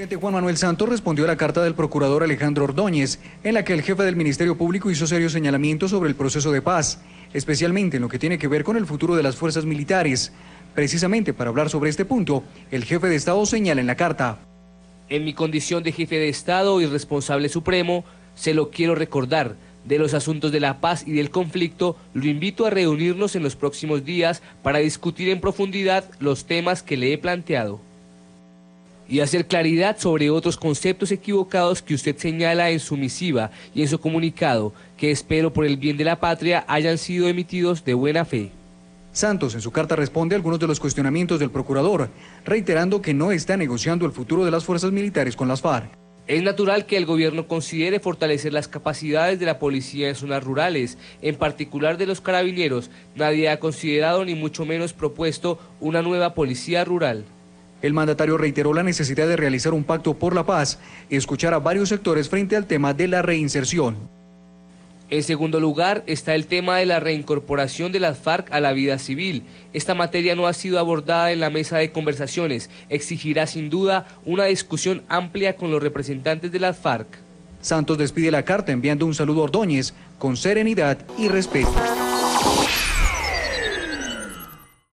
presidente Juan Manuel Santos respondió a la carta del procurador Alejandro Ordóñez, en la que el jefe del Ministerio Público hizo serios señalamientos sobre el proceso de paz, especialmente en lo que tiene que ver con el futuro de las fuerzas militares. Precisamente para hablar sobre este punto, el jefe de Estado señala en la carta. En mi condición de jefe de Estado y responsable supremo, se lo quiero recordar. De los asuntos de la paz y del conflicto, lo invito a reunirnos en los próximos días para discutir en profundidad los temas que le he planteado y hacer claridad sobre otros conceptos equivocados que usted señala en su misiva y en su comunicado, que espero por el bien de la patria hayan sido emitidos de buena fe. Santos en su carta responde a algunos de los cuestionamientos del procurador, reiterando que no está negociando el futuro de las fuerzas militares con las FARC. Es natural que el gobierno considere fortalecer las capacidades de la policía en zonas rurales, en particular de los carabineros. Nadie ha considerado ni mucho menos propuesto una nueva policía rural. El mandatario reiteró la necesidad de realizar un pacto por la paz y escuchar a varios sectores frente al tema de la reinserción. En segundo lugar está el tema de la reincorporación de las FARC a la vida civil. Esta materia no ha sido abordada en la mesa de conversaciones. Exigirá sin duda una discusión amplia con los representantes de las FARC. Santos despide la carta enviando un saludo a Ordóñez con serenidad y respeto.